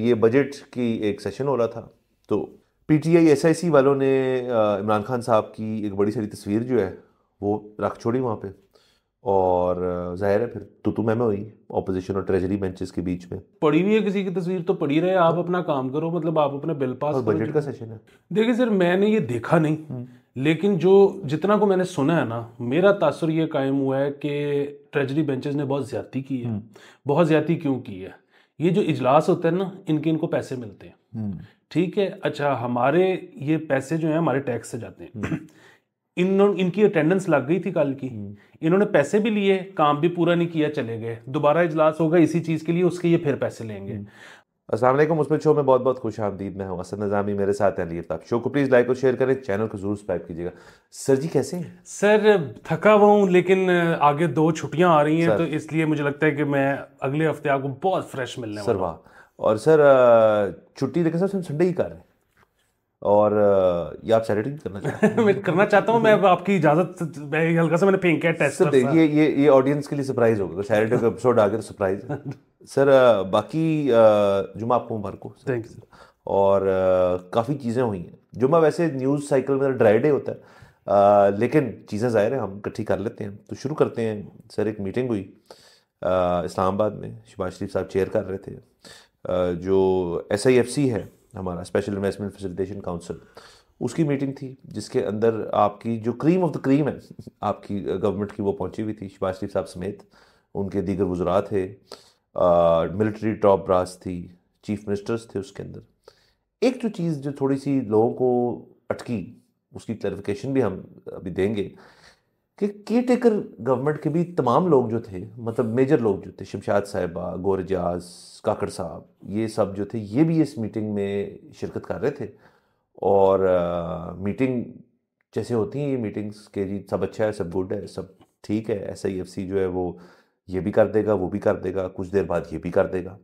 ये बजट की एक सेशन हो रहा था तो P T I S I C वालों ने इमरान खान साहब की एक बड़ी सारी तस्वीर जो है वो रख छोड़ी वहाँ पे और जाहिर है फिर तो तुम तो मैं हुई ऑपोजिशन और ट्रेजरी बेंचेस के बीच में पड़ी हुई है किसी की तस्वीर तो पड़ी रहे आप अपना काम करो मतलब आप अपने बिल पास और बजट का सेशन है देखिए सर मैंने ये देखा नहीं हम्म। लेकिन जो जितना को मैंने सुना है ना मेरा तासर ये कायम हुआ है कि ट्रेजरी बेंचेस ने बहुत ज्यादा की है हम्म। बहुत ज्यादा क्यों की है ये जो इजलास होते हैं ना इनके इनको पैसे मिलते हैं हम्म। ठीक है अच्छा हमारे ये पैसे जो है हमारे टैक्स से जाते हैं हम्म। इन इनकी अटेंडेंस लग गई थी कल की हम्म। इन्होंने पैसे भी लिए काम भी पूरा नहीं किया चले गए दोबारा इजलास होगा इसी चीज के लिए उसके ये फिर पैसे लेंगे असल मुस्बित शो में बहुत बहुत खुश आमदीद मैं हूँ असद नज़ामी मेरे साथ हैं अली शो को प्लीज़ लाइक और शेयर करें चैनल को ज़रूर सब्सक्राइब कीजिएगा सर जी कैसे हैं सर थका हुआ हूँ लेकिन आगे दो छुट्टियाँ आ रही हैं तो इसलिए मुझे लगता है कि मैं अगले हफ्ते आपको बहुत फ्रेश मिलने सर वाह और सर छुट्टी देखें सर सर संडे ही कर रहे हैं और ये आप सैटरडे करना चाहते मैं करना चाहता हूँ मैं आपकी इजाजत हल्का सा मैंने है टेस्ट ये ये ये ऑडियंस के लिए सरप्राइज होगा सैटरडे का एपिसोड आ गया तो सरप्राइज सर बाकी जुमा आपको मुबारक हो थैंक यू और काफ़ी चीज़ें हुई हैं जुमा वैसे न्यूज़ साइकिल में ड्राई तो डे होता है आ, लेकिन चीज़ें ज़ाहिर है हम इकट्ठी कर लेते हैं तो शुरू करते हैं सर एक मीटिंग हुई इस्लामाबाद में शबाज शरीफ साहब चेयर कर रहे थे आ, जो एस आई एफ सी है हमारा स्पेशल इन्वेस्टमेंट फैसिलिटेशन काउंसिल उसकी मीटिंग थी जिसके अंदर आपकी जो क्रीम ऑफ द क्रीम है आपकी गवर्नमेंट की वो पहुंची हुई थी शबाज शरीफ साहब समेत उनके दीगर वजरा थे मिलिट्री टॉप ब्रास थी चीफ मिनिस्टर्स थे उसके अंदर एक जो चीज़ जो थोड़ी सी लोगों को अटकी उसकी क्लैरिफिकेशन भी हम अभी देंगे कि केयर टेकर गवर्नमेंट के भी तमाम लोग जो थे मतलब मेजर लोग जो थे शमशाद साहिबा गोरजाज काकड़ साहब ये सब जो थे ये भी इस मीटिंग में शिरकत कर रहे थे और आ, मीटिंग जैसे होती हैं ये मीटिंग्स के जी सब अच्छा है सब गुड है सब ठीक है एस आई एफ सी जो है वो ये भी कर देगा वो भी कर देगा कुछ देर बाद ये भी कर देगा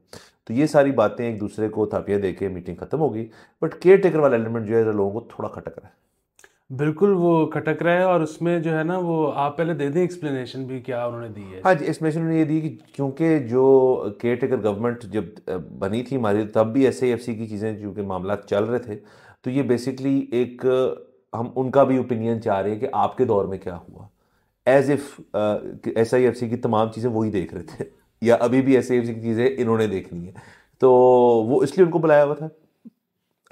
तो ये सारी बातें एक दूसरे को थापिया दे के मीटिंग ख़त्म होगी बट केयर टेकर वाला एलिमेंट जो है लोगों को थोड़ा खटक रहा है बिल्कुल वो खटक रहा है और उसमें जो है ना वो आप पहले दे दें एक्सप्लेनेशन भी क्या उन्होंने दी है हाँ जी एक्सप्लेनेशन उन्होंने ये दी कि क्योंकि जो केयर टेकर गवर्नमेंट जब बनी थी हमारी तब भी एस की चीज़ें क्योंकि मामला चल रहे थे तो ये बेसिकली एक हम उनका भी ओपिनियन चाह रहे हैं कि आपके दौर में क्या हुआ as if S I F C की तमाम चीज़ें वही देख रहे थे या अभी भी एस आई एफ सी की चीज़ें इन्होंने देखनी है तो वो इसलिए उनको बुलाया हुआ था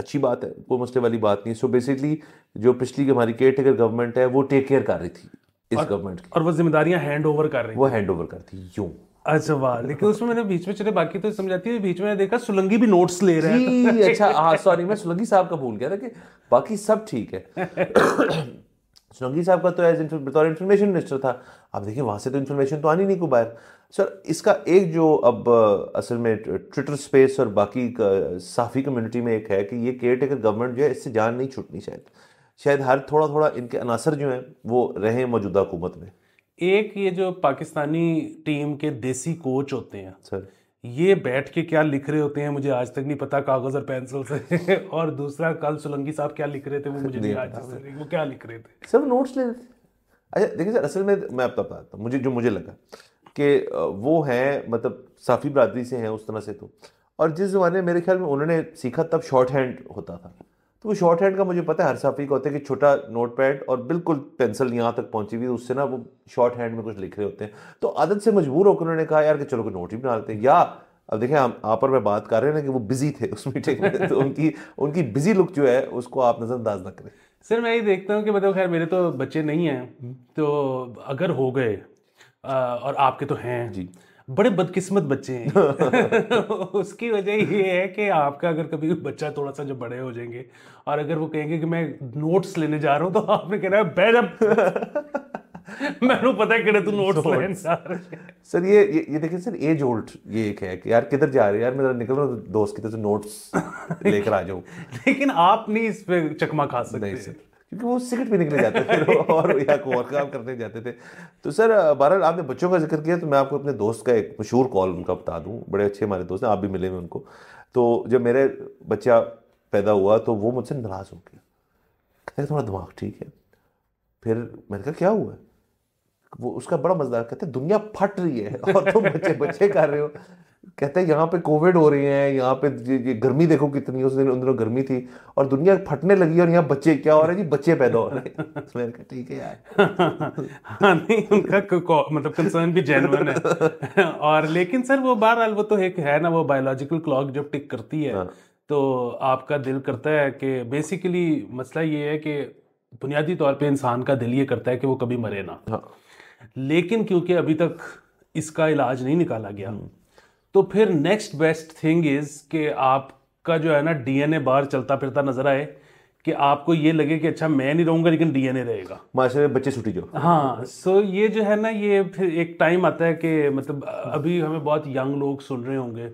अच्छी बात है कोई मसले वाली बात नहीं सो so बेसिकली जो पिछली हमारी केयर टेकर गवर्नमेंट है वो टेक केयर कर रही थी इस गवर्नमेंट की और वो जिम्मेदारियां हैंड ओवर कर रही वो हैंड ओवर करती यूं अच्छा वाह लेकिन उसमें मैंने बीच में चले बाकी तो समझाती है बीच में देखा सुलंगी भी नोट्स ले रहे हैं अच्छा हाँ सॉरी मैं सुलंगी साहब का भूल गया था कि बाकी सब ठीक है जंगी साहब का तो एज बतौर इन्फॉर्मेशन मिनिस्टर था आप देखिए वहाँ से तो इन्फॉर्मेशन तो आनी नहीं को बाहर सर इसका एक जो अब असल में ट्विटर स्पेस और बाकी साफ़ी कम्युनिटी में एक है कि ये केयर टेकर गवर्नमेंट जो है इससे जान नहीं छूटनी शायद शायद हर थोड़ा थोड़ा इनके अनासर जो हैं वो रहें मौजूदा हुकूमत में एक ये जो पाकिस्तानी टीम के देसी कोच होते हैं सर ये बैठ के क्या लिख रहे होते हैं मुझे आज तक नहीं पता कागज और पेंसिल से और दूसरा कल सोलंकी साहब क्या लिख रहे थे वो मुझे नहीं आज वो क्या लिख रहे थे सब नोट्स ले लेते अच्छा देखिए सर असल में मैं आपका बताता हूँ मुझे जो मुझे लगा कि वो हैं मतलब साफ़ी बरादरी से हैं उस तरह से तो और जिस ज़माने मेरे ख्याल में उन्होंने सीखा तब शॉर्ट हैंड होता था तो शॉर्ट हैंड का मुझे पता है हर साफी का होता है कि छोटा नोट पैड और बिल्कुल पेंसिल यहाँ तक पहुँची हुई उससे ना वो शॉर्ट हैंड में कुछ लिख रहे होते हैं तो आदत से मजबूर होकर उन्होंने कहा यार कि चलो कोई नोट ही बना लेते हैं या अब देखें हम आप पर मैं बात कर रहे हैं ना कि वो बिजी थे उस मीटिंग में तो उनकी उनकी बिजी लुक जो है उसको आप नज़रअंदाज ना करें सर मैं ये देखता हूँ कि मतलब खैर मेरे तो बच्चे नहीं हैं तो अगर हो गए और आपके तो हैं जी बड़े बदकिस्मत बच्चे हैं उसकी वजह ये है कि आपका अगर कभी बच्चा थोड़ा सा जब बड़े हो जाएंगे और अगर वो कहेंगे कि मैं नोट्स लेने जा रहा हूँ तो आपने कहना है बैठ मैंने पता है कि तू नोट्स लेन सर सर ये ये, ये देखिए सर एज ओल्ड ये एक है कि यार किधर जा रहे हो यार मेरा निकल रहा तो दोस्त की तरफ से नोट्स लेकर आ जाऊँ लेकिन आप नहीं इस पर चकमा खा सकते सर क्योंकि वो सिगरेट पीने के लिए जाते थे और या को और काम करने जाते थे तो सर बहरहाल आपने बच्चों का जिक्र किया तो मैं आपको अपने दोस्त का एक मशहूर कॉल उनका बता दूँ बड़े अच्छे हमारे दोस्त हैं आप भी मिले हुए उनको तो जब मेरे बच्चा पैदा हुआ तो वो मुझसे नाराज़ हो गया कहते तुम्हारा दिमाग ठीक है फिर मैंने कहा क्या हुआ वो उसका बड़ा मजेदार कहते दुनिया फट रही है और तुम बच्चे बच्चे कर रहे हो कहते हैं यहाँ पे कोविड हो रही है यहाँ पे ये गर्मी देखो कितनी उस दिन उन दिनों गर्मी थी और दुनिया फटने लगी और यहाँ बच्चे क्या हो रहे हैं जी बच्चे पैदा हो रहे हैं ठीक है यार हाँ नहीं उनका मतलब कंसर्न भी है और लेकिन सर वो बहरहाल वो तो एक है ना वो बायोलॉजिकल क्लॉक जब टिक करती है हाँ। तो आपका दिल करता है कि बेसिकली मसला ये है कि बुनियादी तौर पर इंसान का दिल ये करता है कि वो कभी मरे ना हाँ। लेकिन क्योंकि अभी तक इसका इलाज नहीं निकाला गया हम्म। तो फिर नेक्स्ट बेस्ट थिंग इज़ कि आपका जो है ना डीएनए बाहर चलता फिरता नजर आए कि आपको ये लगे कि अच्छा मैं नहीं रहूंगा लेकिन डीएनए रहेगा माशा बच्चे छुट्टी जो हाँ सो so ये जो है ना ये फिर एक टाइम आता है कि मतलब अभी हमें बहुत यंग लोग सुन रहे होंगे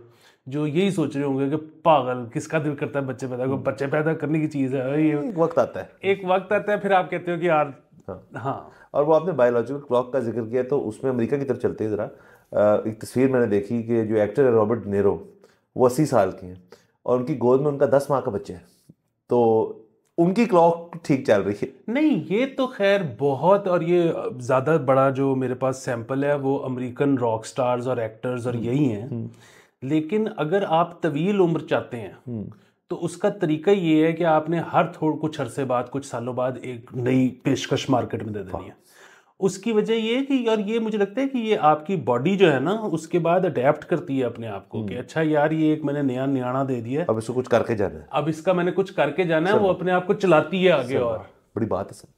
जो यही सोच रहे होंगे कि पागल किसका दिल करता है बच्चे पैदा बच्चे पैदा करने की चीज़ है ये वक्त आता है एक वक्त आता है फिर आप कहते हो कि यार हाँ, हाँ। और वो आपने बायोलॉजिकल क्लॉक का जिक्र किया तो उसमें अमेरिका की तरफ चलते हैं ज़रा एक तस्वीर मैंने देखी कि जो एक्टर है रॉबर्ट नेरो वो अस्सी साल के हैं और उनकी गोद में उनका दस माह का बच्चा है तो उनकी क्लॉक ठीक चल रही है नहीं ये तो खैर बहुत और ये ज़्यादा बड़ा जो मेरे पास सैंपल है वो अमेरिकन रॉक स्टार्स और एक्टर्स और हम्म, यही हैं हम्म। लेकिन अगर आप तवील उम्र चाहते हैं हम्म। तो उसका तरीका ये है कि आपने हर थोड़ कुछ अरसे बाद कुछ सालों बाद एक नई पेशकश मार्केट में दे देनी है उसकी वजह ये कि और ये मुझे लगता है कि ये आपकी बॉडी जो है ना उसके बाद अडेप्ट करती है अपने आप को कि हम्म। अच्छा यार ये एक मैंने नया न्याणा दे दिया अब इसको कुछ करके जाना है अब इसका मैंने कुछ करके जाना है वो अपने आप को चलाती है आगे और बड़ी बात है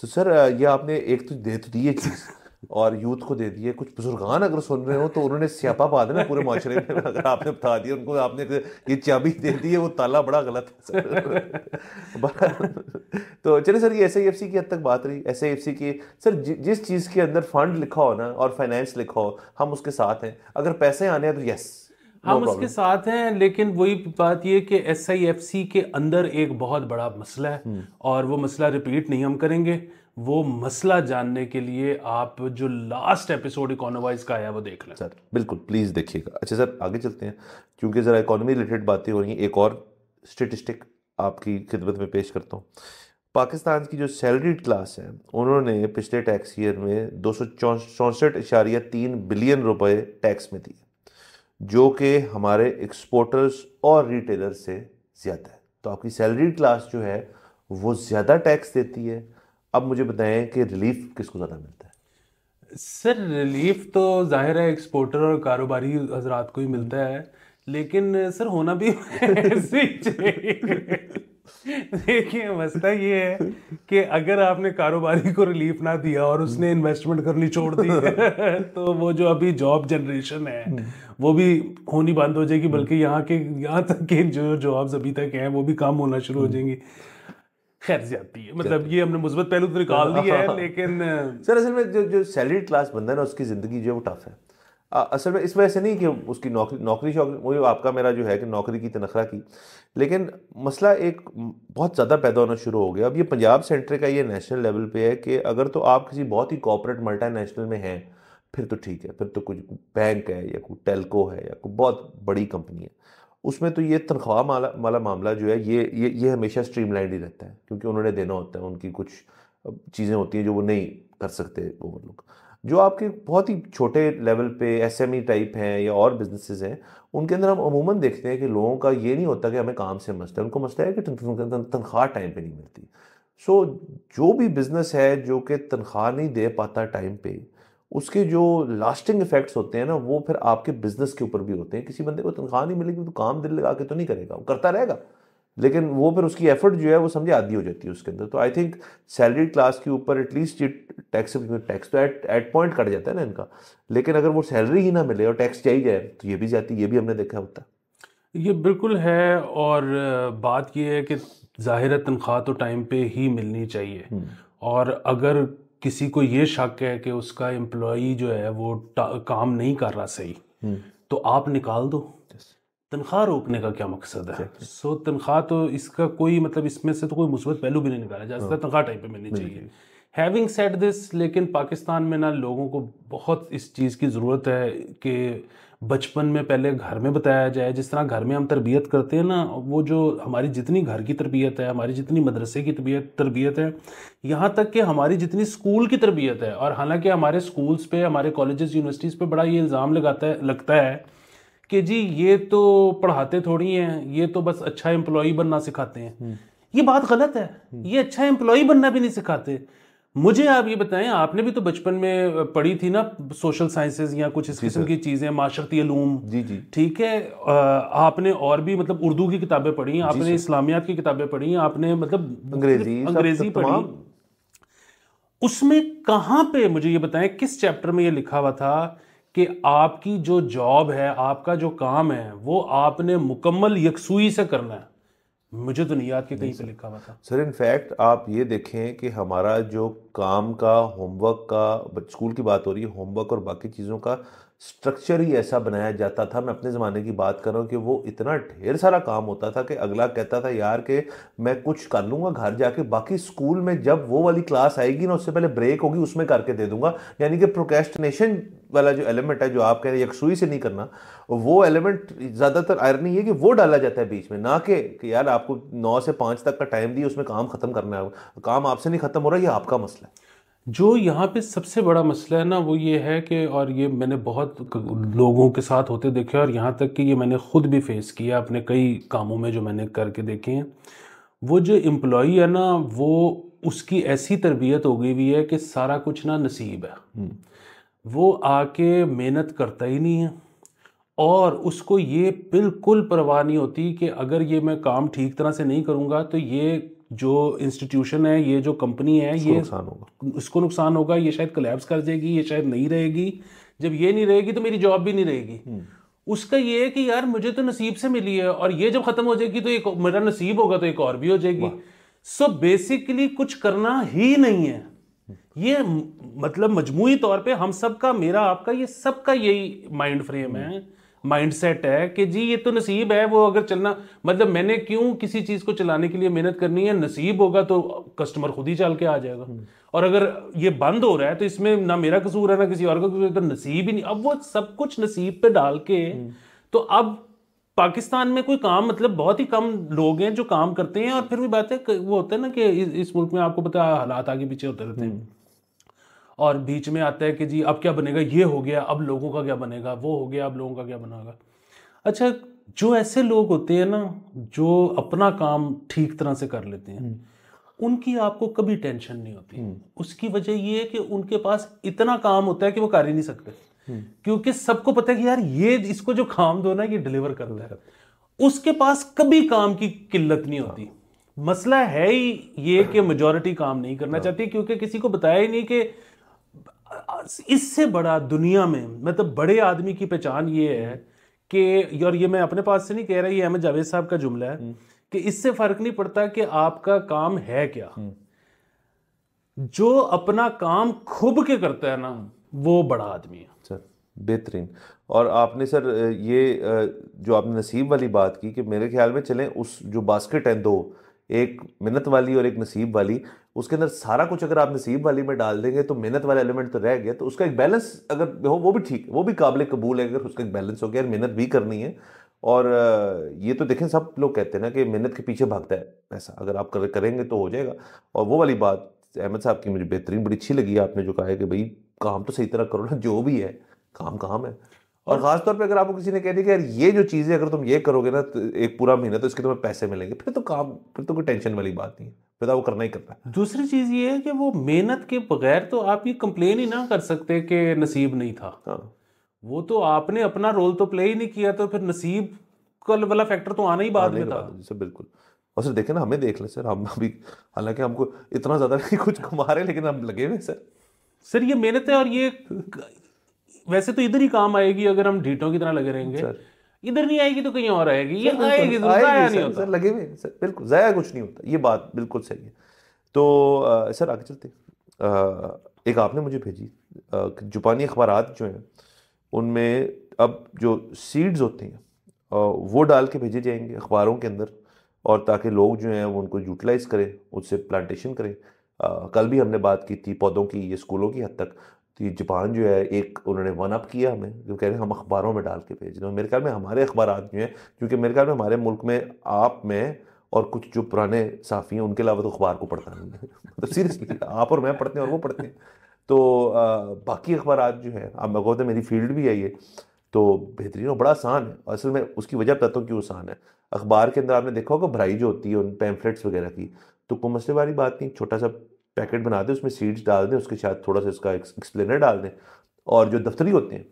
सर सर ये आपने एक तो दे तो दी है चीज़ और यूथ को दे दिए कुछ बुजुर्गान अगर सुन रहे हो तो उन्होंने स्यापा पा देना पूरे माशरे में अगर आपने बता दिया उनको आपने ये चाबी दे दी है वो ताला बड़ा गलत है तो चलिए सर ये एस आई एफ सी की हद तक बात रही एस आई एफ सी की सर जि, जिस चीज़ के अंदर फंड लिखा हो ना और फाइनेंस लिखा हो हम उसके साथ हैं अगर पैसे आने हैं तो यस हम उसके साथ हैं लेकिन वही बात यह कि एस आई एफ सी के अंदर एक बहुत बड़ा मसला है हम्म। और वो मसला रिपीट नहीं हम करेंगे वो मसला जानने के लिए आप जो लास्ट एपिसोड इकोनोवाइज का आया वो देख लें सर बिल्कुल प्लीज़ देखिएगा अच्छा सर आगे चलते हैं क्योंकि ज़रा इकोनॉमी रिलेटेड बातें हो रही हैं एक और स्टेटिस्टिक आपकी खिदमत में पेश करता हूँ पाकिस्तान की जो सैलरीड क्लास है उन्होंने पिछले टैक्स ईयर में दो बिलियन रुपए टैक्स में दिए जो कि हमारे एक्सपोर्टर्स और रिटेलर से ज़्यादा है तो आपकी सैलरीड क्लास जो है वो ज़्यादा टैक्स देती है अब मुझे बताएं कि रिलीफ किसको ज़्यादा मिलता है सर रिलीफ तो जाहिर है एक्सपोर्टर और कारोबारी हजरात को ही मिलता है लेकिन सर होना भी ऐसे देखिए मसला ये है कि अगर आपने कारोबारी को रिलीफ ना दिया और उसने इन्वेस्टमेंट करनी छोड़ दी तो वो जो अभी जॉब जनरेशन है वो भी होनी बंद हो जाएगी बल्कि यहाँ के यहाँ तक के जो जॉब्स अभी तक हैं वो भी कम होना शुरू हो जाएंगी खैर ज्यादा है मतलब ये हमने मुस्बत पहलू तो निकाल दिया है लेकिन सर असल में जो जो सैलरी क्लास बंदा है ना उसकी ज़िंदगी जो है वो टफ है असल में इस वजह से नहीं कि उसकी नौकरी नौकरी शौकरी वो आपका मेरा जो है कि नौकरी की तनख्वाह की लेकिन मसला एक बहुत ज़्यादा पैदा होना शुरू हो गया अब ये पंजाब सेंटर का ये नेशनल लेवल पे है कि अगर तो आप किसी बहुत ही कॉपरेट मल्टानेशनल में हैं फिर तो ठीक है फिर तो कुछ बैंक है या कोई टेलको है या कोई बहुत बड़ी कंपनी है उसमें तो ये तनख्वाह वाला वाला मामला जो है ये ये ये हमेशा स्ट्रीम ही रहता है क्योंकि उन्होंने देना होता है उनकी कुछ चीज़ें होती हैं जो वो नहीं कर सकते वो लोग जो आपके बहुत ही छोटे लेवल पे एसएमई टाइप e हैं या और बिजनेसेस हैं उनके अंदर हम अमूमन देखते हैं कि लोगों का ये नहीं होता कि हमें काम से मसला है उनको मसला है कि तनख्वाह टाइम पे नहीं मिलती सो so, जो भी बिज़नेस है जो कि तनख्वाह नहीं दे पाता टाइम पे उसके जो लास्टिंग इफेक्ट्स होते हैं ना वो फिर आपके बिजनेस के ऊपर भी होते हैं किसी बंदे को तनख्वाह नहीं मिलेगी तो काम दिल लगा के तो नहीं करेगा वो करता रहेगा लेकिन वो फिर उसकी एफर्ट जो है वो समझे आदि हो जाती है उसके अंदर तो आई थिंक सैलरी क्लास के ऊपर एटलीस्ट ये टैक्स टैक्स तो एट एट पॉइंट कट जाता है ना इनका लेकिन अगर वो सैलरी ही ना मिले और टैक्स चाहिए जाए तो ये भी जाती ये भी हमने देखा होता ये बिल्कुल है और बात ये है कि ज़ाहिर तनख्वाह तो टाइम पे ही मिलनी चाहिए हम्म। और अगर किसी को ये शक है कि उसका एम्प्लॉई जो है वो काम नहीं कर रहा सही हम्म। तो आप निकाल दो तनख्वाह रोकने का क्या मकसद है सो तनख्वाह तो इसका कोई मतलब इसमें से तो कोई मुस्बत पहलू भी नहीं निकाला जा सकता हाँ। तनख्वाह टाइप पे मिलनी चाहिए हैविंग सेट दिस लेकिन पाकिस्तान में ना लोगों को बहुत इस चीज़ की ज़रूरत है कि बचपन में पहले घर में बताया जाए जिस तरह घर में हम तरबियत करते हैं ना वो जो हमारी जितनी घर की तरबियत है हमारी जितनी मदरसे की तरबियत तरबियत है यहाँ तक कि हमारी जितनी स्कूल की तरबियत है और हालांकि हमारे स्कूल्स पे हमारे कॉलेजेस यूनिवर्सिटीज़ पे बड़ा ये इल्ज़ाम लगाता है लगता है कि जी ये तो पढ़ाते थोड़ी हैं ये तो बस अच्छा एम्प्लॉय बनना सिखाते हैं हम्म। ये बात गलत है हम्म। ये अच्छा एम्प्लॉय बनना भी नहीं सिखाते मुझे आप ये बताएं आपने भी तो बचपन में पढ़ी थी ना सोशल साइंसेज या कुछ इस किस्म की चीज़ें माशरती अलूम जी जी ठीक है आपने और भी मतलब उर्दू की किताबें पढ़ी आपने इस्लामियात की किताबें पढ़ी आपने मतलब अंग्रेजी अंग्रेजी पढ़ी उसमें कहाँ पे मुझे ये बताएं किस चैप्टर में ये लिखा हुआ था कि आपकी जो जॉब है आपका जो काम है वो आपने मुकम्मल यकसुई से करना है मुझे तो नहीं याद कि कहीं पे लिखा हुआ था सर इनफैक्ट आप ये देखें कि हमारा जो काम का होमवर्क का स्कूल की बात हो रही है होमवर्क और बाकी चीज़ों का स्ट्रक्चर ही ऐसा बनाया जाता था मैं अपने ज़माने की बात कर रहा हूँ कि वो इतना ढेर सारा काम होता था कि अगला कहता था यार कि मैं कुछ कर लूँगा घर जाके बाकी स्कूल में जब वो वाली क्लास आएगी ना उससे पहले ब्रेक होगी उसमें करके दे दूंगा यानी कि प्रोकेस्टिनेशन वाला जो एलिमेंट है जो आप कह रहे हैं यकसुई से नहीं करना वो एलिमेंट ज़्यादातर आयरनी है कि वो डाला जाता है बीच में ना कि यार आपको नौ से पाँच तक का टाइम दिए उसमें काम ख़त्म करना है काम आपसे नहीं ख़त्म हो रहा ये आपका मसला है जो यहाँ पे सबसे बड़ा मसला है ना वो ये है कि और ये मैंने बहुत लोगों के साथ होते देखे और यहाँ तक कि ये मैंने ख़ुद भी फेस किया अपने कई कामों में जो मैंने करके देखे हैं वो जो एम्प्लॉई है ना वो उसकी ऐसी तरबियत हो गई हुई है कि सारा कुछ ना नसीब है हम्म। वो आके मेहनत करता ही नहीं है और उसको ये बिल्कुल परवाह नहीं होती कि अगर ये मैं काम ठीक तरह से नहीं करूँगा तो ये जो इंस्टीट्यूशन है ये जो कंपनी है ये नुकसान होगा उसको नुकसान होगा ये शायद कलेब्स कर जाएगी ये शायद नहीं रहेगी जब ये नहीं रहेगी तो मेरी जॉब भी नहीं रहेगी हम्म। उसका ये है कि यार मुझे तो नसीब से मिली है और ये जब खत्म हो जाएगी तो एक मेरा नसीब होगा तो एक और भी हो जाएगी सो so बेसिकली कुछ करना ही नहीं है ये मतलब मजमू तौर पे हम सब का मेरा आपका ये सब का यही माइंड फ्रेम है माइंड सेट है कि जी ये तो नसीब है वो अगर चलना मतलब मैंने क्यों किसी चीज़ को चलाने के लिए मेहनत करनी है नसीब होगा तो कस्टमर खुद ही चल के आ जाएगा और अगर ये बंद हो रहा है तो इसमें ना मेरा कसूर है ना किसी और का कसूर तो नसीब ही नहीं अब वो सब कुछ नसीब पे डाल के तो अब पाकिस्तान में कोई काम मतलब बहुत ही कम लोग हैं जो काम करते हैं और फिर भी बात है वो होता है ना कि इस, मुल्क में आपको पता हालात आगे पीछे होते रहते हैं हम्म। और बीच में आता है कि जी अब क्या बनेगा ये हो गया अब लोगों का क्या बनेगा वो हो गया अब लोगों का क्या बनेगा अच्छा जो ऐसे लोग होते हैं ना जो अपना काम ठीक तरह से कर लेते हैं हम्म। उनकी आपको कभी टेंशन नहीं होती हम्म। उसकी वजह यह है कि उनके पास इतना काम होता है कि वो कर ही नहीं सकते क्योंकि सबको पता है कि यार ये इसको जो काम दो ना ये डिलीवर रहा है उसके पास कभी काम की किल्लत नहीं होती मसला है ही ये कि मेजोरिटी काम नहीं करना चाहती क्योंकि किसी को बताया ही नहीं कि इससे बड़ा दुनिया में मतलब बड़े आदमी की पहचान ये है कि और ये मैं अपने पास से नहीं कह रहा ये अहमद जावेद साहब का जुमला है हम्म। कि इससे फर्क नहीं पड़ता कि आपका काम है क्या हम्म। जो अपना काम खुब के करता है ना वो बड़ा आदमी है बेहतरीन और आपने सर ये जो आपने नसीब वाली बात की कि मेरे ख्याल में चलें उस जो बास्केट हैं दो एक मिन्नत वाली और एक नसीब वाली उसके अंदर सारा कुछ अगर आप नसीब वाली में डाल देंगे तो मेहनत वाला एलिमेंट तो रह गया तो उसका एक बैलेंस अगर हो वो भी ठीक वो भी काबिल कबूल है अगर उसका एक बैलेंस हो गया मेहनत भी करनी है और ये तो देखें सब लोग कहते हैं ना कि मेहनत के पीछे भागता है पैसा अगर आप कर, करेंगे तो हो जाएगा और वो वाली बात अहमद साहब की मुझे बेहतरीन बड़ी अच्छी लगी आपने जो कहा है कि भाई काम तो सही तरह करो ना जो भी है काम काम है और खासतौर पर अगर आपको किसी ने कह दिया कि यार ये जो चीज़ें अगर तुम ये करोगे ना तो एक पूरा महीना तो इसके तुम्हें पैसे मिलेंगे फिर तो काम फिर तो कोई टेंशन वाली बात नहीं है फिर तो वो करना ही करना है दूसरी चीज़ ये है कि वो मेहनत के बगैर तो आप ये कंप्लेन ही ना कर सकते कि नसीब नहीं था हाँ। वो तो आपने अपना रोल तो प्ले ही नहीं किया तो फिर नसीब कल वाला फैक्टर तो आना ही बाद में था सर बिल्कुल और सर देखे ना हमें देख ले सर हम अभी हालांकि हमको इतना ज़्यादा नहीं कुछ कमा रहे लेकिन हम लगे हुए सर सर ये मेहनत है और ये वैसे तो इधर ही काम आएगी अगर हम ढीटों की तरह लगे रहेंगे इधर नहीं आएगी तो कहीं और आएगी ये आएगी तो जाया नहीं होता सर लगे हुए सर बिल्कुल जाया कुछ नहीं होता ये बात बिल्कुल सही है तो सर आगे चलते एक आपने मुझे भेजी जापानी अखबार जो हैं उनमें अब जो सीड्स होते हैं वो डाल के भेजे जाएंगे अखबारों के अंदर और ताकि लोग जो हैं वो उनको यूटिलाइज़ करें उससे प्लांटेशन करें आ, कल भी हमने बात की थी पौधों की ये स्कूलों की हद तक तो ये जापान जो है एक उन्होंने वन अप किया हमें जो कह रहे हैं हम अखबारों में डाल के भेज रहे हैं मेरे ख्याल में हमारे अखबार जो हैं क्योंकि मेरे ख्याल में हमारे मुल्क में आप में और कुछ जो पुराने साफ़ी हैं उनके अलावा तो अखबार को पढ़ता नहीं मतलब सीरियसली आप और मैं पढ़ते हैं और वो पढ़ते हैं तो आ, बाकी अखबार जो हैं आप कहते तो मेरी फील्ड भी है ये तो बेहतरीन और बड़ा आसान है असल में उसकी वजह बताता हूँ क्यों आसान है अखबार के अंदर आपने देखा होगा भराई जो होती है उन पैम्फलेट्स वगैरह की तो कोई मसले वाली बात नहीं छोटा सा पैकेट बना दें उसमें सीड्स डाल दें उसके साथ थोड़ा सा इसका एक्सप्लेनर डाल दें और जो दफ्तरी होते हैं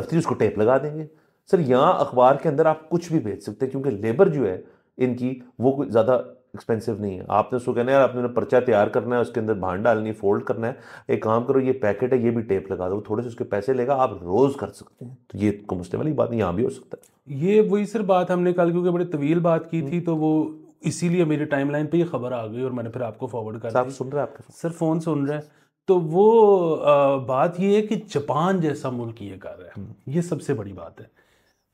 दफ्तरी उसको टेप लगा देंगे सर यहाँ अखबार के अंदर आप कुछ भी भेज सकते हैं क्योंकि लेबर जो है इनकी वो ज़्यादा एक्सपेंसिव नहीं है आपने उसको कहना है यार आपने पर्चा तैयार करना है उसके अंदर भांड डालनी है फोल्ड करना है एक काम करो ये पैकेट है ये भी टेप लगा दो थोड़े से उसके पैसे लेगा आप रोज़ कर सकते हैं तो ये मुस्ते वाली बात यहाँ भी हो सकता है ये वही सर बात हमने कल क्योंकि बड़ी तवील बात की थी हम्म। तो वो इसीलिए मेरी टाइमलाइन पे ये खबर आ गई और मैंने फिर आपको फॉरवर्ड कर तो दिया सुन रहे आपके सर फ़ोन सुन रहे हैं तो वो आ, बात ये है कि जापान जैसा मुल्क ये कर रहा है हम्म। ये सबसे बड़ी बात है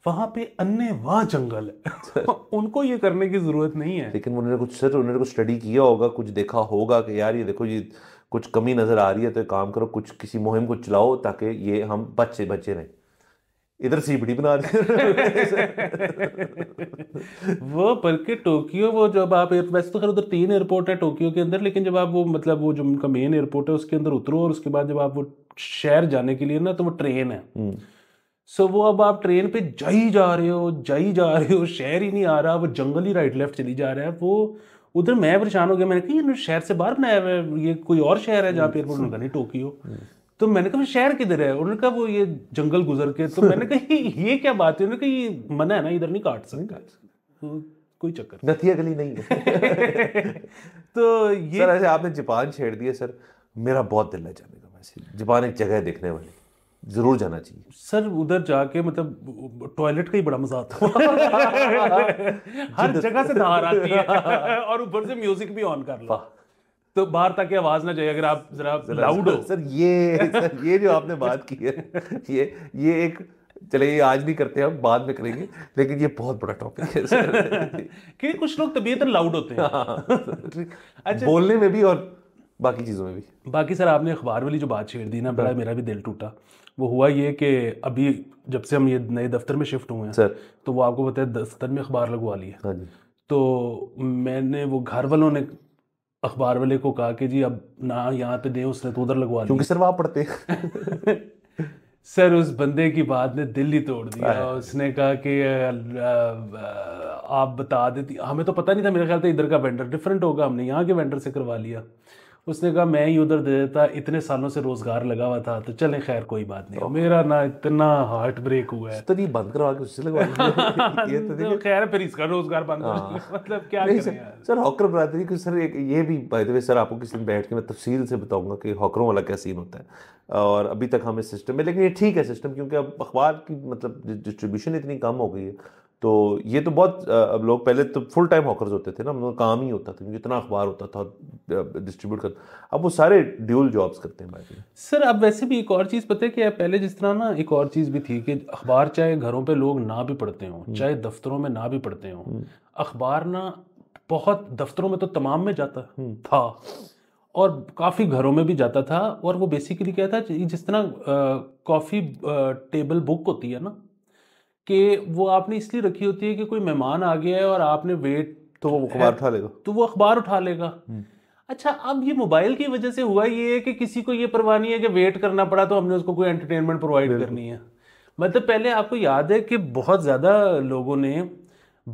वहाँ पे अन्य वाह जंगल है उनको ये करने की ज़रूरत नहीं है लेकिन उन्होंने कुछ सर उन्होंने कुछ स्टडी किया होगा कुछ देखा होगा कि यार ये देखो ये कुछ कमी नज़र आ रही है तो काम करो कुछ किसी मुहिम को चलाओ ताकि ये हम बच्चे बच्चे बचे रहें इधर सीपड़ी बना रहे वो बल्कि टोक्यो वो जब आप वैसे तो खैर उधर तीन एयरपोर्ट है टोक्यो के अंदर लेकिन जब आप वो मतलब वो जो उनका मेन एयरपोर्ट है उसके अंदर उतरो और उसके बाद जब आप वो शहर जाने के लिए ना तो वो ट्रेन है सो हम्म। so, वो अब आप ट्रेन पे जा ही जा रहे हो जा ही जा रहे हो शहर ही नहीं आ रहा वो जंगल ही राइट लेफ्ट चली जा रहा है वो उधर मैं परेशान हो गया मैंने कहा ये शहर से बाहर बनाया हुआ है ये कोई और शहर है जहाँ पे एयरपोर्ट नहीं टोक्यो हम्म। तो मैंने कहा शहर किधर है उन्होंने कहा वो ये जंगल गुजर के तो मैंने कहा ये क्या बात है उन्होंने कहा ये मना है ना इधर नहीं काट सकते तो कोई चक्कर नथिया गली नहीं तो ये सर ऐसे आपने जापान छेड़ दिया सर मेरा बहुत दिल है जाने का वैसे जापान एक जगह देखने वाली जरूर जाना चाहिए सर उधर जाके मतलब टॉयलेट का ही बड़ा मजा आता हर जगह से धार आती है और ऊपर से म्यूजिक भी ऑन कर लो तो बाहर तक आवाज ना जाए अगर आप जरा लाउड हो सर ये सर ये जो आपने बात की है ये ये एक चले ये आज नहीं करते हम बाद में करेंगे लेकिन ये बहुत बड़ा टॉपिक है सर कि कुछ लोग तबीयत लाउड होते हैं हाँ, अच्छा बोलने में भी और बाकी चीज़ों में भी बाकी सर आपने अखबार वाली जो बात छेड़ दी ना बड़ा हाँ। मेरा भी दिल टूटा वो हुआ ये कि अभी जब से हम ये नए दफ्तर में शिफ्ट हुए हैं सर तो वो आपको बताया दफ्तर में अखबार लगवा लिया हाँ तो मैंने वो घर वालों ने अखबार वाले को कहा कि जी अब ना यहाँ पे दे उसने तो उधर लगवा क्योंकि सर वहाँ पढ़ते सर उस बंदे की बात ने दिल ही तोड़ दिया हाँ। उसने कहा कि आप बता देती हमें तो पता नहीं था मेरे ख्याल था इधर का वेंडर डिफरेंट होगा हमने यहाँ के वेंडर से करवा लिया उसने कहा मैं ही उधर दे देता इतने सालों से रोजगार लगा हुआ था तो चले खैर कोई बात नहीं तो मेरा ना इतना हार्ट ब्रेक हुआ है तो नहीं बंद करवा के उससे लगवा ये तो, तो देखो खैर फिर इसका रोजगार बंद हाँ। मतलब क्या करें यार सर हॉकर बरादरी को सर एक ये भी बाय द वे सर आपको किसी दिन बैठ के मैं तफसील से बताऊंगा कि हॉकरों वाला क्या सीन होता है और अभी तक हमें सिस्टम में लेकिन ये ठीक है सिस्टम क्योंकि अब अखबार की मतलब डिस्ट्रीब्यूशन इतनी कम हो गई है तो ये तो बहुत अब लोग पहले तो फुल टाइम हॉकर्स होते थे ना मतलब काम ही होता था क्योंकि इतना अखबार होता था डिस्ट्रीब्यूट करता अब वो सारे ड्यूल जॉब्स करते हैं भाई सर अब वैसे भी एक और चीज़ पता है कि पहले जिस तरह ना एक और चीज़ भी थी कि अखबार चाहे घरों पे लोग ना भी पढ़ते हों हम्म। चाहे दफ्तरों में ना भी पढ़ते हों हम्म। अखबार ना बहुत दफ्तरों में तो तमाम में जाता हम्म। था और काफ़ी घरों में भी जाता था और वो बेसिकली क्या था जिस तरह कॉफ़ी टेबल बुक होती है ना कि वो आपने इसलिए रखी होती है कि कोई मेहमान आ गया है और आपने वेट तो वो अखबार उठा लेगा तो वो अखबार उठा लेगा हम्म। अच्छा अब ये मोबाइल की वजह से हुआ ये है कि किसी को ये परवाह नहीं है कि वेट करना पड़ा तो हमने उसको कोई एंटरटेनमेंट प्रोवाइड करनी है मतलब पहले आपको याद है कि बहुत ज़्यादा लोगों ने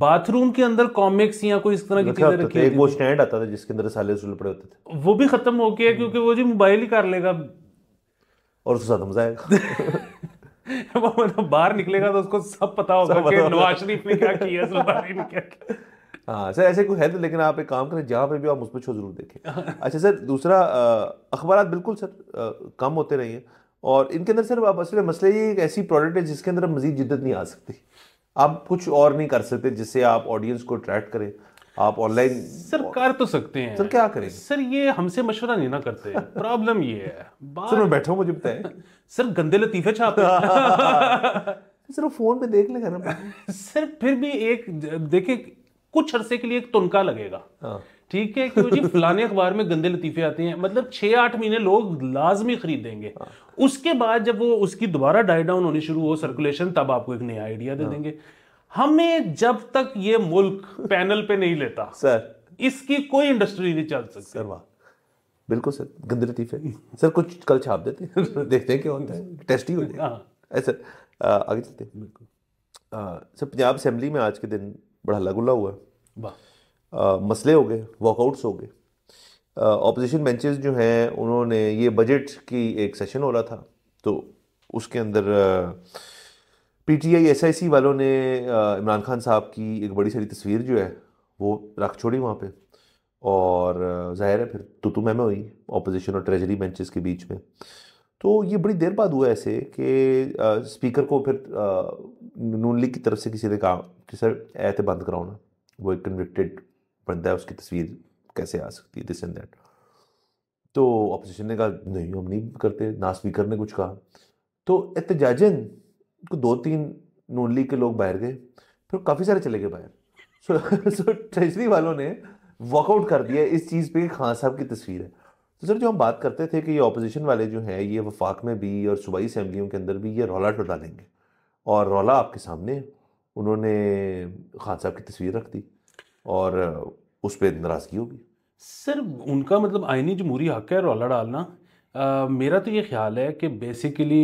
बाथरूम के अंदर कॉमिक्स या कोई इस तरह की अच्छा, चीजें रखी तो एक वो स्टैंड आता था जिसके अंदर साले सुल पड़े होते थे वो भी खत्म हो गया क्योंकि वो जी मोबाइल ही कर लेगा और उससे ज्यादा मजा आएगा जब वो मतलब बाहर निकलेगा तो उसको सब पता होगा कि नवाज शरीफ ने क्या किया सुल्तानी ने क्या किया हाँ सर ऐसे कोई है तो लेकिन आप एक काम करें जहाँ पे भी आप मुझ पर छो जरूर देखें अच्छा सर दूसरा अखबार बिल्कुल सर कम होते रही हैं और इनके अंदर सर आप असल मसले ये एक ऐसी प्रोडक्ट है जिसके अंदर मजीद जिद्दत नहीं आ सकती आप कुछ और नहीं कर सकते जिससे आप ऑडियंस को अट्रैक्ट करें आप ऑनलाइन सर कर तो सकते हैं सर क्या करें सर ये हमसे मशवरा नहीं ना करते प्रॉब्लम ये है सर मैं बैठा हूँ मुझे बताएं सिर्फ गंदे लतीफे छापे सिर्फ फोन पे देख लेगा ना सर फिर भी एक देखे कुछ अरसे के लिए एक तुनका लगेगा हाँ। ठीक है क्योंकि फलाने अखबार में गंदे लतीफे आते हैं मतलब छह आठ महीने लोग लाजमी खरीदेंगे हाँ। उसके बाद जब वो उसकी दोबारा डाई डाउन होनी शुरू हो सर्कुलेशन तब आपको एक नया आइडिया दे हाँ। देंगे हमें जब तक ये मुल्क पैनल पे नहीं लेता सर इसकी कोई इंडस्ट्री नहीं चल सकती बिल्कुल सर गंद लतीफ़े सर कुछ कल छाप देते देखते हैं क्या होता है टेस्ट ही हो जाएगा हाँ। सर आगे चलते बिल्कुल सर पंजाब असम्बली में आज के दिन बड़ा हल्ला हुआ है मसले हो गए वॉकआउट्स हो गए ऑपोजिशन बेंचेस जो हैं उन्होंने ये बजट की एक सेशन हो रहा था तो उसके अंदर पीटीआई एसआईसी वालों ने इमरान खान साहब की एक बड़ी सारी तस्वीर जो है वो रख छोड़ी वहाँ पे और ज़ाहिर है फिर तो तुम में हुई अपोजिशन और ट्रेजरी बेंचेस के बीच में तो ये बड़ी देर बाद हुआ ऐसे कि स्पीकर को फिर नून लीग की तरफ से किसी ने कहा कि सर ऐसे तो बंद कराओ ना वो एक कन्विक्टेड बंदा है उसकी तस्वीर कैसे आ सकती है दिस एंड दैट तो अपोजिशन ने कहा नहीं हम नहीं करते ना स्पीकर ने कुछ कहा तो एहतजाजन को दो तीन नून लीग के लोग बाहर गए फिर काफ़ी सारे चले गए बाहर सो सो ट्रेजरी वालों ने वर्कआउट कर दिया इस चीज़ पे खान साहब की तस्वीर है तो सर जो हम बात करते थे कि ये अपोजिशन वाले जो हैं ये वफाक में भी और सूबाई असम्बलियों के अंदर भी ये रौला टोला लेंगे और रौला आपके सामने उन्होंने खान साहब की तस्वीर रख दी और उस पर नाराज़गी होगी सर उनका मतलब आइनी जमहूरी हक है रौला डालना आ, मेरा तो ये ख्याल है कि बेसिकली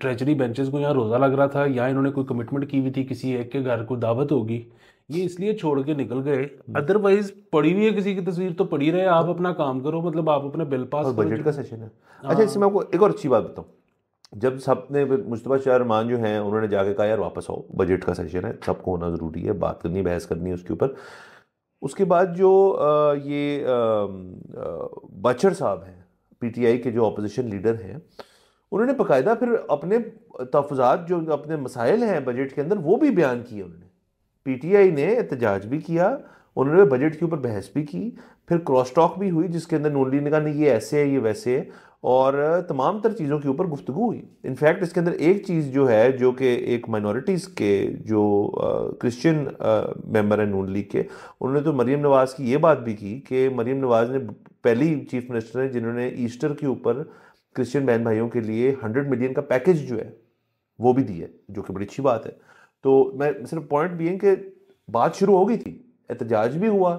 ट्रेजरी बेंचेस को यहाँ रोज़ा लग रहा था या इन्होंने कोई कमिटमेंट की हुई थी किसी एक के घर को दावत होगी ये इसलिए छोड़ के निकल गए अदरवाइज पड़ी हुई है किसी की तस्वीर तो पड़ी रहे आप अपना काम करो मतलब आप अपने बिल पास बजट का सेशन है हाँ। अच्छा इसमें आपको एक और अच्छी बात बताऊँ जब सब ने मुशतबा शाह जो हैं उन्होंने जाके कहा यार वापस आओ बजट का सेशन है सबको होना ज़रूरी है बात करनी बहस करनी है उसके ऊपर उसके बाद जो ये बचर साहब हैं पीटीआई के जो अपोजिशन लीडर हैं उन्होंने बाकायदा फिर अपने तहफात जो अपने मसाइल हैं बजट के अंदर वो भी बयान किए उन्होंने पीटीआई ने एहतजाज भी किया उन्होंने बजट के ऊपर बहस भी की फिर क्रॉस टॉक भी हुई जिसके अंदर नून लीग ने कहा नहीं ये ऐसे है ये वैसे है और तमाम तर चीज़ों के ऊपर गुफ्तु हुई इनफैक्ट इसके अंदर एक चीज़ जो है जो कि एक माइनॉरिटीज़ के जो क्रिश्चियन मेंबर हैं नून लीग के उन्होंने तो मरीम नवाज़ की ये बात भी की कि मरीम नवाज़ ने पहली चीफ मिनिस्टर हैं जिन्होंने ईस्टर के ऊपर क्रिश्चियन बहन भाइयों के लिए हंड्रेड मिलियन का पैकेज जो है वो भी दिया जो कि बड़ी अच्छी बात है तो मैं सिर्फ पॉइंट भी है कि बात शुरू हो गई थी एहतजाज भी हुआ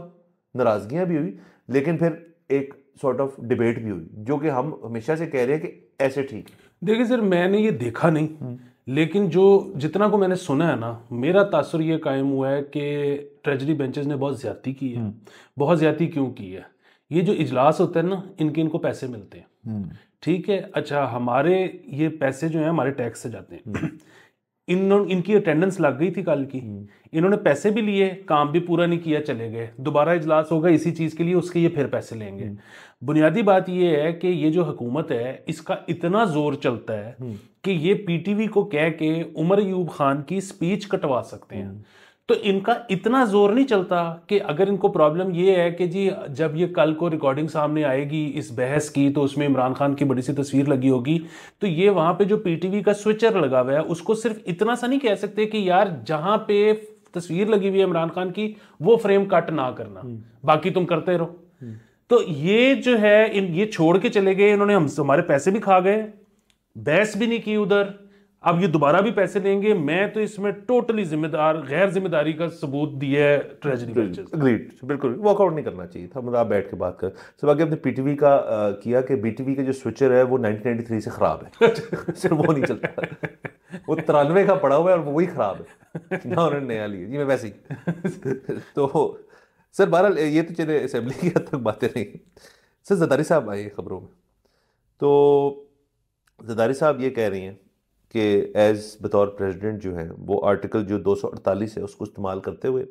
नाराज़गियाँ भी हुई लेकिन फिर एक सॉर्ट ऑफ डिबेट भी हुई जो कि हम हमेशा से कह रहे हैं कि ऐसे ठीक देखिए सर मैंने ये देखा नहीं हम्म। लेकिन जो जितना को मैंने सुना है ना मेरा तासर ये कायम हुआ है कि ट्रेजरी बेंचेस ने बहुत ज्यादा की है हम्म। बहुत ज्यादा क्यों की है ये जो इजलास होते हैं ना इनके इनको पैसे मिलते हैं हम्म। ठीक है अच्छा हमारे ये पैसे जो हैं हमारे टैक्स से जाते हैं इन इनकी अटेंडेंस लग गई थी कल की हम्म। इन्होंने पैसे भी लिए काम भी पूरा नहीं किया चले गए दोबारा इजलास होगा इसी चीज़ के लिए उसके ये फिर पैसे लेंगे हम्म। बुनियादी बात यह है कि ये जो हुकूमत है इसका इतना जोर चलता है हम्म। कि ये पीटीवी को कह के उमर यूब खान की स्पीच कटवा सकते हैं तो इनका इतना जोर नहीं चलता कि अगर इनको प्रॉब्लम ये है कि जी जब ये कल को रिकॉर्डिंग सामने आएगी इस बहस की तो उसमें इमरान खान की बड़ी सी तस्वीर लगी होगी तो ये वहां पे जो पीटीवी का स्विचर लगा हुआ है उसको सिर्फ इतना सा नहीं कह सकते कि यार जहां पे तस्वीर लगी हुई है इमरान खान की वो फ्रेम कट ना करना हम्म। बाकी तुम करते रहो हम्म। तो ये जो है इन ये छोड़ के चले गए इन्होंने हम हमारे पैसे भी खा गए बहस भी नहीं की उधर अब ये दोबारा भी पैसे लेंगे मैं तो इसमें टोटली जिम्मेदार गैर जिम्मेदारी का सबूत दिया है ट्रेजरी अग्रीड बिल्कुल वॉकआउट नहीं करना चाहिए था मतलब आप बैठ के बात कर सब आगे आपने पीटीवी का आ, किया कि बीटीवी का जो स्विचर है वो 1993 से ख़राब है सिर्फ वो नहीं चलता वो तिरानवे का पड़ा हुआ है और वही ख़राब है ना उन्होंने नया लिया जी मैं वैसे ही तो सर बहरहाल ये तो चले असम्बली की हद तक बातें नहीं सर जदारी साहब आए खबरों में तो जदारी साहब ये कह रही हैं कि एज़ बतौर प्रेसिडेंट जो हैं वो आर्टिकल जो 248 है उसको इस्तेमाल करते हुए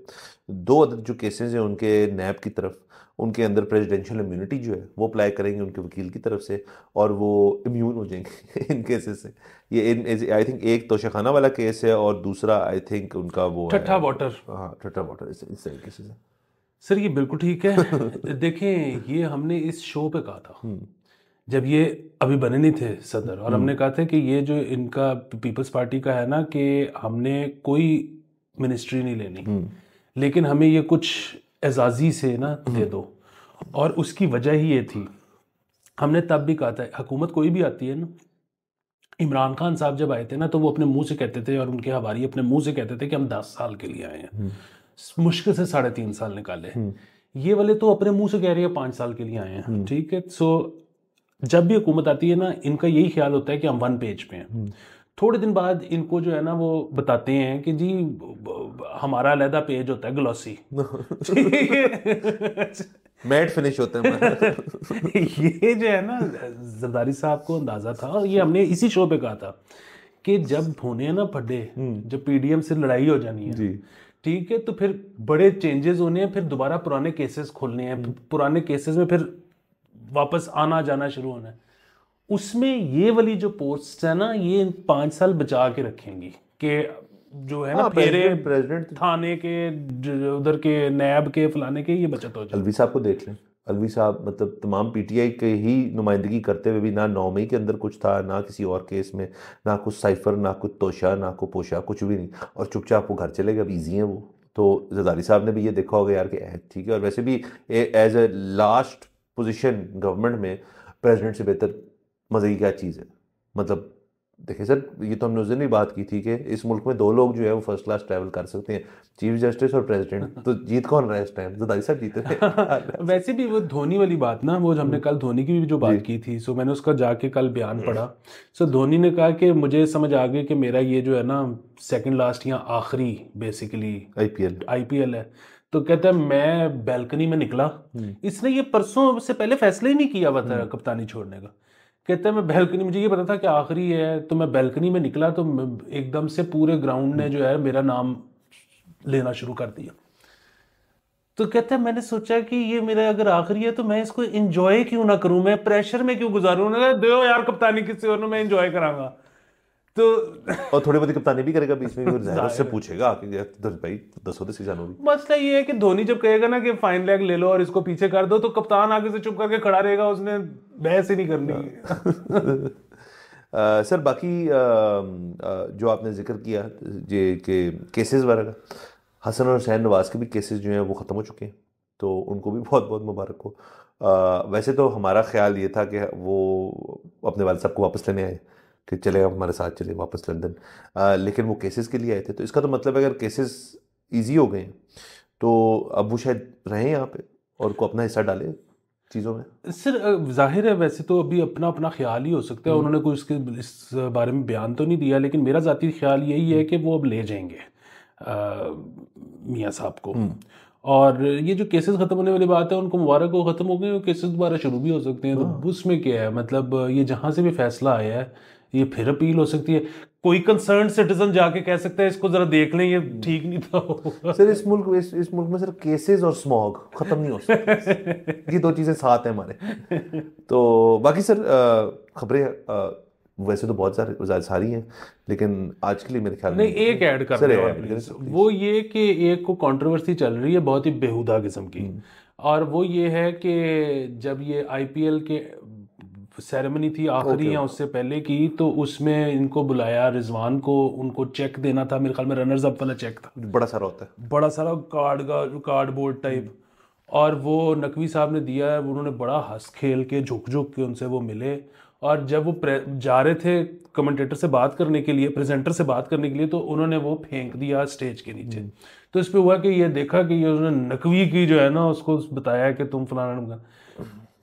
दो अदद जो केसेस हैं उनके नैब की तरफ उनके अंदर प्रेसिडेंशियल इम्यूनिटी जो है वो अप्लाई करेंगे उनके वकील की तरफ से और वो इम्यून हो जाएंगे इन केसेस से ये इन आई थिंक एक तोशाखाना वाला केस है और दूसरा आई थिंक उनका वो ठट्ठा वाटर हाँ ठट्ठा वाटर इस इस तरीके से सर ये बिल्कुल ठीक है देखें ये हमने इस शो पे कहा था हम्म। जब ये अभी बने नहीं थे सदर और हमने हम्म। कहा था कि ये जो इनका पीपल्स पार्टी का है ना कि हमने कोई मिनिस्ट्री नहीं लेनी हम्म। लेकिन हमें ये कुछ एजाजी से ना दे हम्म। दो और उसकी वजह ही ये थी हमने तब भी कहा था हकूमत कोई भी आती है ना इमरान खान साहब जब आए थे ना तो वो अपने मुंह से कहते थे और उनके हवारी अपने मुंह से कहते थे कि हम दस साल के लिए आए हैं मुश्किल से साढ़े तीन साल निकाले ये वाले तो अपने मुंह से कह रहे हैं पांच साल के लिए आए हैं ठीक है सो जब भी हुकूमत आती है ना इनका यही ख्याल होता है कि हम वन पेज पे हैं हम्म। थोड़े दिन बाद इनको जो है ना वो बताते हैं कि जी हमारा अलहदा पेज होता है ग्लॉसी मैट फिनिश होते हैं ये जो है ना जरदारी साहब को अंदाजा था और ये हमने इसी शो पे कहा था कि जब होने हैं ना फड्डे हम्म। जब पीडीएम से लड़ाई हो जानी है ठीक है तो फिर बड़े चेंजेस होने हैं फिर दोबारा पुराने केसेस खोलने हैं हम्म। पुराने केसेस में फिर वापस आना जाना शुरू होना है उसमें ये वाली जो पोस्ट है ना ये पाँच साल बचा के रखेंगी के जो है ना हाँ, फेरे प्रेसिडेंट थाने के उधर के नैब के फलाने के ये बचत हो जाए अलवी साहब को देख लें अलवी साहब मतलब तमाम पीटीआई के ही नुमाइंदगी करते हुए भी ना नौ मई के अंदर कुछ था ना किसी और केस में ना कुछ साइफर ना कुछ तोशा ना कुछ पोशा कुछ भी नहीं और चुपचाप वो घर चले गए अब ईजी हैं वो तो जदारी साहब ने भी ये देखा होगा यार कि ठीक है और वैसे भी as a last position government में प्रेसिडेंट से बेहतर मज़े की क्या चीज़ है मतलब देखिए सर ये तो हमने उस दिन भी बात की थी कि इस मुल्क में दो लोग जो है वो फर्स्ट क्लास ट्रैवल कर सकते हैं चीफ जस्टिस और प्रेसिडेंट तो जीत कौन रहा है इस टाइम जदारी साहब जीते थे वैसे भी वो धोनी वाली बात ना वो हमने हम्म। कल धोनी की भी जो बात की थी सो मैंने उसका जाके कल बयान हम्म। पढ़ा सो धोनी ने कहा कि मुझे समझ आ गया कि मेरा ये जो है ना सेकेंड लास्ट या आखिरी basically I P L I P L है तो कहते हैं मैं बैल्कनी में निकला हम्म। इसने ये परसों से पहले फैसला ही नहीं किया हुआ था हम्म। कप्तानी छोड़ने का कहते हैं मैं बैल्कनी मुझे ये पता था कि आखिरी है तो मैं बैल्कनी में निकला तो एकदम से पूरे ग्राउंड ने हम्म। जो है मेरा नाम लेना शुरू कर दिया तो कहते हैं मैंने सोचा कि ये मेरा अगर आखिरी है तो मैं इसको इंजॉय क्यों ना करूं मैं प्रेशर में क्यों गुजारूं दो यार कप्तानी किसी और मैं इंजॉय कराऊंगा तो और थोड़ी बहुत कप्तानी भी करेगा बीच में जाहिर उससे पूछेगा कि तो दस भाई तो दस होते तो सीजन होगी मसला ये है कि धोनी जब कहेगा ना कि फाइन लेग ले लो और इसको पीछे कर दो तो कप्तान आगे से चुप करके खड़ा रहेगा उसने बहस ही नहीं करनी आ, सर बाकी आ, आ, जो आपने जिक्र किया ये के केसेस वगैरह का हसन और हुसैन नवाज के भी केसेस जो हैं वो ख़त्म हो चुके हैं तो उनको भी बहुत बहुत मुबारक हो आ, वैसे तो हमारा ख्याल ये था कि वो अपने वाल साहब को वापस लेने आए कि चले आप हमारे साथ चले वापस लंदन लेकिन वो केसेस के लिए आए थे तो इसका तो मतलब अगर केसेस ईजी हो गए तो अब वो शायद रहें यहाँ पे और को अपना हिस्सा डालें चीज़ों में सर जाहिर है वैसे तो अभी अपना अपना ख्याल ही हो सकता है हम्म। उन्होंने कोई इसके इस बारे में बयान तो नहीं दिया लेकिन मेरा ज़ाती ख्याल यही है हम्म। कि वो अब ले जाएंगे मियाँ साहब को हम्म। और ये जो केसेस ख़त्म होने वाली बात है उनको मुबारक हो ख़त्म हो गए और केसेस दोबारा शुरू भी हो सकते हैं तो हाँ। उसमें क्या है मतलब ये जहाँ से भी फैसला आया है ये फिर अपील हो सकती है कोई कंसर्न सिटीजन जाके कह सकता है इसको जरा देख लें ये ठीक नहीं था सर इस मुल्क इस, इस मुल्क में सर केसेस और स्मॉग खत्म नहीं हो सकते ये दो चीज़ें साथ हैं हमारे तो बाकी सर खबरें वैसे तो बहुत सारे सारी हैं लेकिन आज के लिए मेरे ख्याल नहीं एक ऐड कर सर वो ये कि एक को कंट्रोवर्सी चल रही है बहुत ही बेहुदा किस्म की हम्म। और वो ये है कि जब ये आईपीएल के सेरेमनी थी आखिरी या उससे पहले की तो उसमें इनको बुलाया रिजवान को उनको चेक देना था मेरे ख्याल में रनर्स अप वाला चेक था बड़ा सारा होता है बड़ा सारा कार्ड का कार्डबोर्ड टाइप और वो नकवी साहब ने दिया है उन्होंने बड़ा हंस खेल के झुक झुक के उनसे वो मिले और जब वो जा रहे थे कमेंटेटर से बात करने के लिए प्रेजेंटर से बात करने के लिए तो उन्होंने वो फेंक दिया स्टेज के नीचे हम्म। तो इस पर हुआ कि ये देखा कि ये उन्होंने नकवी की जो है ना उसको बताया कि तुम फलाना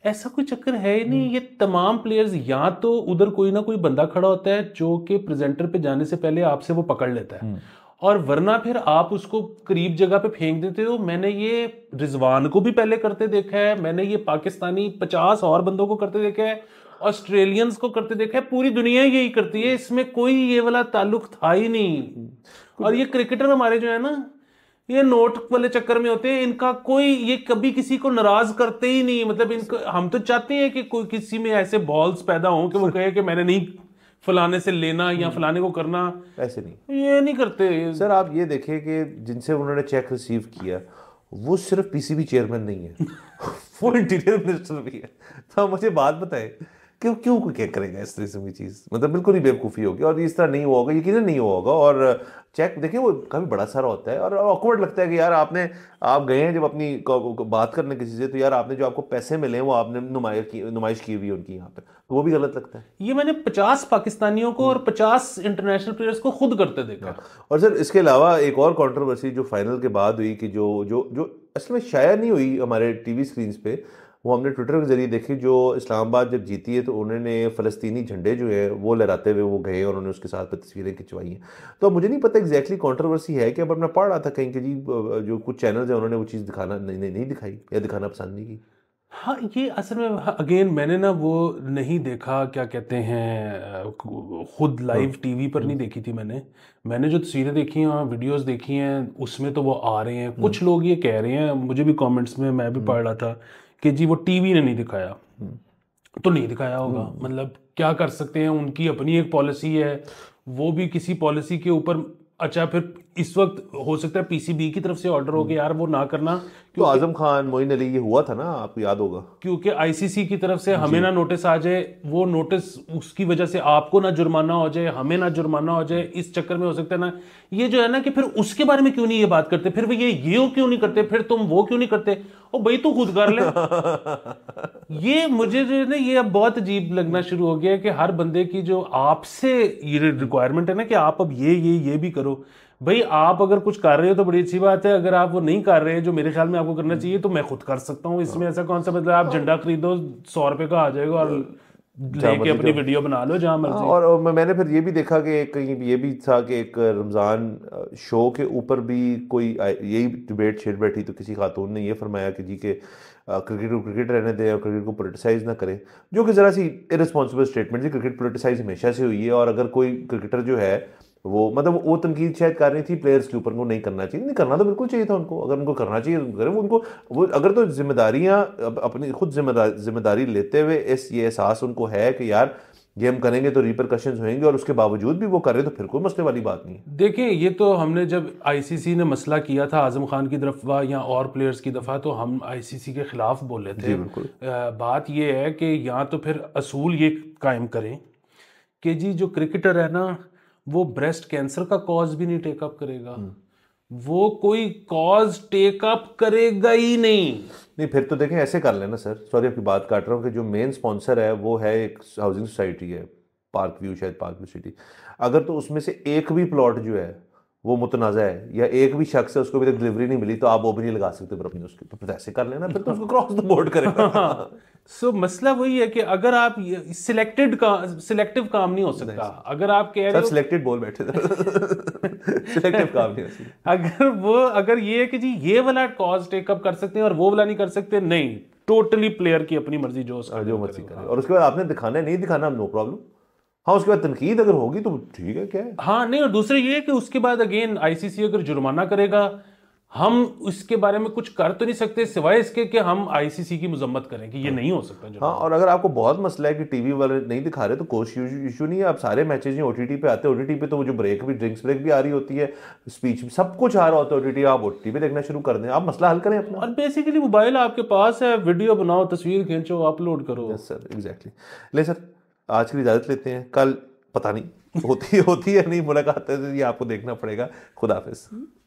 ऐसा कोई चक्कर है ही नहीं हम्म। ये तमाम प्लेयर्स या तो उधर कोई ना कोई बंदा खड़ा होता है जो कि प्रेजेंटर पे जाने से पहले आपसे वो पकड़ लेता है हम्म। और वरना फिर आप उसको करीब जगह पे फेंक देते हो मैंने ये रिजवान को भी पहले करते देखा है मैंने ये पाकिस्तानी पचास और बंदों को करते देखा है ऑस्ट्रेलियंस को करते देखा है पूरी दुनिया यही करती है इसमें कोई ये वाला ताल्लुक था ही नहीं और ये क्रिकेटर हमारे जो है ना ये नोट वाले चक्कर में होते हैं इनका कोई ये कभी किसी को नाराज करते ही नहीं मतलब इनको हम तो चाहते हैं कि कोई किसी में ऐसे बॉल्स पैदा हों कि वो कहे कि मैंने नहीं फलाने से लेना या हम्म। फलाने को करना ऐसे नहीं ये नहीं करते सर आप ये देखें कि जिनसे उन्होंने चेक रिसीव किया वो सिर्फ पीसीबी चेयरमैन नहीं है वो इंटीरियर मिनिस्टर भी है तो मुझे बात बताएं क्यों क्यों क्या करेगा इस तरह की चीज़ मतलब बिल्कुल ही बेवकूफ़ी होगी और इस तरह नहीं हुआ होगा यकीन नहीं हुआ होगा और चेक देखिए वो काफ़ी बड़ा सारा होता है और ऑकवर्ड लगता है कि यार आपने आप गए हैं जब अपनी बात करने किसी से तो यार आपने जो आपको पैसे मिले हैं वो आपने नुमाइश की नुमाइश की हुई उनकी यहाँ पर तो वो भी गलत लगता है ये मैंने पचास पाकिस्तानियों को हम्म। और पचास इंटरनेशनल प्लेयर्स को खुद करते देखा हाँ। और सर इसके अलावा एक और कॉन्ट्रोवर्सी जो फाइनल के बाद हुई कि जो जो जो असल में शायद नहीं हुई हमारे टी वी स्क्रीन पर वो हमने ट्विटर के ज़रिए देखी जो इस्लामाबाद जब जीती है तो उन्होंने फ़लस्तनी झंडे जो है वो लहराते हुए वो गए और उन्होंने उसके साथ तस्वीरें खिंचवाई हैं तो मुझे नहीं पता एग्जैक्टली कॉन्ट्रोवर्सी है कि अब मैं पढ़ रहा था कहीं कि जी जो कुछ चैनल्स हैं उन्होंने वो चीज़ दिखाना नहीं, नहीं दिखाई या दिखाना पसंद नहीं की हाँ ये असल में अगेन मैंने ना वो नहीं देखा क्या कहते हैं खुद लाइव हाँ। टीवी पर नहीं हम्म। देखी थी मैंने मैंने जो तस्वीरें देखी हैं वीडियोस देखी हैं उसमें तो वो आ रहे हैं हम्म। कुछ लोग ये कह रहे हैं मुझे भी कमेंट्स में मैं भी हम्म। पढ़ रहा था कि जी वो टीवी ने नहीं दिखाया हम्म। तो नहीं दिखाया होगा हम्म। मतलब क्या कर सकते हैं उनकी अपनी एक पॉलिसी है वो भी किसी पॉलिसी के ऊपर अच्छा फिर इस वक्त हो सकता है पीसीबी की तरफ से ऑर्डर हो गया हम्म। यार वो ना करना तो आजम खान मोइन अली ये हुआ था ना आपको याद होगा क्योंकि आईसीसी की तरफ से हमें ना नोटिस आ जाए वो नोटिस उसकी वजह से आपको ना जुर्माना हो जाए हमें ना जुर्माना हो जाए इस चक्कर में हो सकता है ना ये जो है ना कि फिर उसके बारे में क्यों नहीं ये बात करते फिर ये ये क्यों नहीं करते फिर तुम वो क्यों नहीं करते और भाई तू तो खुद कर ले ये मुझे जो है ना ये अब बहुत अजीब लगना शुरू हो गया है कि हर बंदे की जो आपसे ये रिक्वायरमेंट है ना कि आप अब ये ये ये भी करो भाई आप अगर कुछ कर रहे हो तो बड़ी अच्छी बात है अगर आप वो नहीं कर रहे जो मेरे ख्याल में आपको करना चाहिए तो मैं खुद कर सकता हूँ इसमें ऐसा कौन सा मतलब आप तो झंडा खरीदो सौ रुपये का आ जाएगा और लेके अपनी वीडियो बना लो जहाँ मर्जी हाँ, और, मैंने फिर ये भी देखा कि कहीं ये भी था कि एक रमज़ान शो के ऊपर भी कोई यही डिबेट छेड़ बैठी तो किसी खातून ने ये फरमाया कि जी के क्रिकेट को क्रिकेट रहने दें और क्रिकेट को पोलिटिसाइज ना करें जो कि ज़रा सी इरेस्पॉन्सिबल स्टेटमेंट थी क्रिकेट पोलिटिसाइज हमेशा से हुई है और अगर कोई क्रिकेटर जो है वो मतलब वो तनकीद शायद कर रही थी प्लेयर्स के ऊपर उनको नहीं करना चाहिए नहीं करना तो बिल्कुल चाहिए था उनको अगर उनको करना चाहिए तो करें वो उनको वो अगर तो जिम्मेदारियाँ अपनी खुद जिम्मेदारी लेते हुए इस ये एहसास उनको है कि यार ये हम करेंगे तो रिप्रकशन होंगे और उसके बावजूद भी वो करें तो फिर कोई मसले वाली बात नहीं देखें ये तो हमने जब आईसीसी ने मसला किया था आजम खान की दफा या और प्लेयर्स की दफा तो हम आईसीसी के खिलाफ बोले थे बिल्कुल बात ये है कि या तो फिर असूल ये कायम करें कि जी जो क्रिकेटर है ना वो ब्रेस्ट कैंसर का कॉज भी नहीं टेकअप करेगा हम्म। वो कोई कॉज टेकअप करेगा ही नहीं नहीं फिर तो देखें ऐसे कर लेना सर सॉरी आपकी बात काट रहा हूँ कि जो मेन स्पॉन्सर है वो है एक हाउसिंग सोसाइटी है पार्क व्यू शायद पार्क व्यू सिटी अगर तो उसमें से एक भी प्लॉट जो है वो मुतनाज़ है या एक भी शख्स है उसको अभी तक डिलीवरी नहीं मिली तो आप वो भी नहीं लगा सकते फिर अपनी उसके तो फिर ऐसे कर लेना फिर तो उसको क्रॉस द बोर्ड करें सो मसला वही है कि अगर आप सिलेक्टेड का सिलेक्टिव काम नहीं हो सकता अगर आप कह रहे हो सिलेक्टेड बोल बैठे सिलेक्टिव काम नहीं हो अगर वो अगर ये है कि जी ये वाला कॉज टेकअप कर सकते हैं और वो वाला नहीं कर सकते नहीं टोटली प्लेयर की अपनी मर्जी जो हाँ, जो मर्जी करे और उसके बाद आपने दिखाना है नहीं दिखाना नो प्रॉब्लम हाँ उसके बाद तनकीद अगर होगी तो ठीक है क्या हाँ नहीं और दूसरे ये कि उसके बाद अगेन आईसीसी अगर जुर्माना करेगा हम उसके बारे में कुछ कर तो नहीं सकते सिवाय इसके कि हम आईसीसी की मजम्मत करें कि ये नहीं हो सकता हाँ और अगर आपको बहुत मसला है कि टीवी वाले नहीं दिखा रहे तो कोच इशू नहीं है आप सारे मैचेज ही ओटीटी पे आते हैं ओटीटी पे तो मुझे ब्रेक भी ड्रिंक्स ब्रेक भी आ रही होती है स्पीच भी सब कुछ आ रहा होता है ओटीटी आप ओटीटी पे देखना शुरू कर दें आप मसला हल करें अपना और बेसिकली मोबाइल आपके पास है वीडियो बनाओ तस्वीर खींचो अपलोड करो सर एग्जैक्टली ले सर आज के लिए इजाज़त लेते हैं कल पता नहीं होती होती है नहीं मुलाकात है तो ये आपको देखना पड़ेगा खुदाफिज